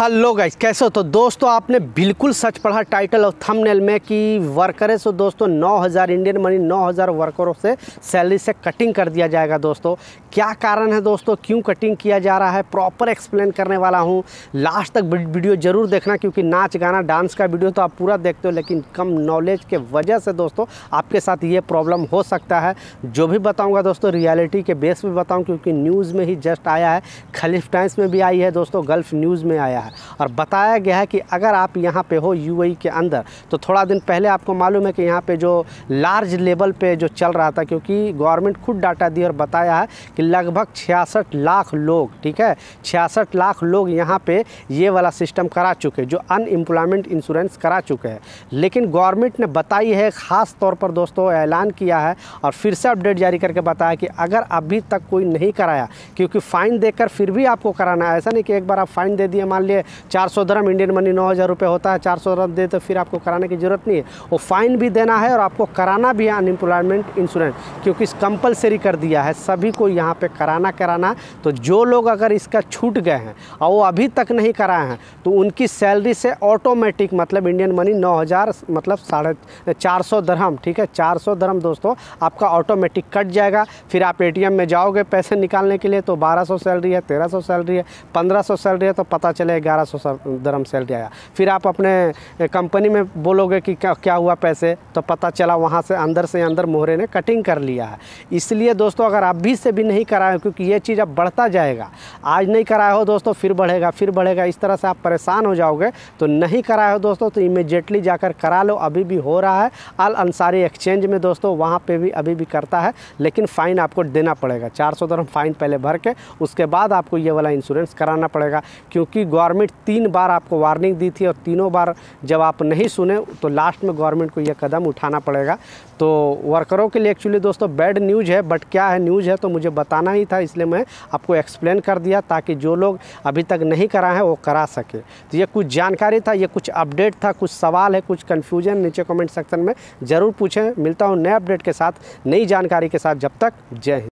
hello guys कैसे हो तो दोस्तों आपने बिल्कुल सच पढ़ा टाइटल और थंबनेल में कि वर्करें से दोस्तों 9000 इंडियन मनी 9000 वर्करों से सैलरी से कटिंग कर दिया जाएगा दोस्तों क्या कारण है दोस्तों क्यों कटिंग किया जा रहा है प्रॉपर एक्सप्लेन करने वाला हूँ लास्ट तक वीडियो ज़रूर देखना क्योंकि नाच गाना डांस का वीडियो तो आप पूरा देखते हो लेकिन कम नॉलेज के वजह से दोस्तों आपके साथ ये प्रॉब्लम हो सकता है जो भी बताऊँगा दोस्तों रियलिटी के बेस में बताऊँ क्योंकि न्यूज़ में ही जस्ट आया है खलीफ टाइम्स में भी आई है दोस्तों गल्फ न्यूज़ में आया है है और बताया गया है कि अगर आप यहाँ पे हो यूएई e के अंदर तो थोड़ा दिन पहले आपको मालूम है कि यहाँ पे जो लार्ज लेवल पे जो चल रहा था क्योंकि गवर्नमेंट खुद डाटा दी और बताया है कि लगभग छियासठ लाख लोग ठीक है छियासठ लाख लोग यहाँ पर ये वाला सिस्टम करा चुके जो अनएम्प्लॉयमेंट इंश्योरेंस करा चुके हैं लेकिन गवर्नमेंट ने बताई है ख़ास तौर पर दोस्तों ऐलान किया है और फिर से अपडेट जारी करके बताया कि अगर अभी तक कोई नहीं कराया क्योंकि फ़ाइन देकर फिर भी आपको कराना है ऐसा नहीं कि एक बार आप फ़ाइन दे दिए मान लिए चार सौ धर्म इंडियन मनी नौ हज़ार रुपये होता है चार सौ धर्म दे तो फिर आपको कराने की ज़रूरत नहीं है वो फाइन भी देना है और आपको कराना भी है अनएम्प्लॉयमेंट इंश्योरेंस क्योंकि इस कंपलसरी कर दिया है सभी को यहाँ पर कराना कराना तो जो लोग अगर इसका छूट गए हैं और वो अभी तक नहीं कराए हैं तो उनकी सैलरी से ऑटोमेटिक मतलब इंडियन मनी नौ हज़ार मतलब साढ़े चार सौ धर्म ठीक है चार सौ धर्म दोस्तों आपका ऑटोमेटिक कट जाएगा फिर आप एटीएम में जाओगे पैसे निकालने के लिए तो बारह सौ सैलरी है तेरह सौ सैलरी है पंद्रह सौ सैलरी है तो पता चलेगा ग्यारह सौ दरम सैलरी आया फिर आप अपने कंपनी में बोलोगे कि क्या क्या हुआ पैसे तो पता चला वहाँ से अंदर से अंदर मोहरे ने कटिंग कर लिया है इसलिए दोस्तों अगर आप भी से भी नहीं कराए क्योंकि ये चीज़ अब बढ़ता जाएगा आज नहीं कराए हो दोस्तों फिर बढ़ेगा फिर बढ़ेगा इस तरह से आप परेशान हो जाओगे तो नहीं कराए हो दोस्तों तो इमिजिएटली जाकर करा लो अभी भी हो रहा है अल अंसारी एक्सचेंज में दोस्तों वहाँ पर भी अभी भी करता है लेकिन फ़ाइन आपको देना पड़ेगा चार सौ फ़ाइन पहले भर के उसके बाद आपको ये वाला इंश्योरेंस कराना पड़ेगा क्योंकि गौर गवर्नमेंट तीन बार आपको वार्निंग दी थी और तीनों बार जब आप नहीं सुने तो लास्ट में गवर्नमेंट को यह कदम उठाना पड़ेगा तो वर्करों के लिए एक्चुअली दोस्तों बैड न्यूज़ है बट क्या है न्यूज़ है तो मुझे बताना ही था इसलिए मैं आपको एक्सप्लेन कर दिया ताकि जो लोग अभी तक नहीं करा है वो करा सके तो ये कुछ जानकारी था ये कुछ अपडेट था कुछ सवाल है कुछ कन्फ्यूजन नीचे कमेंट सेक्शन में ज़रूर पूछें मिलता हूँ नए अपडेट के साथ नई जानकारी के साथ जब तक जय हिंद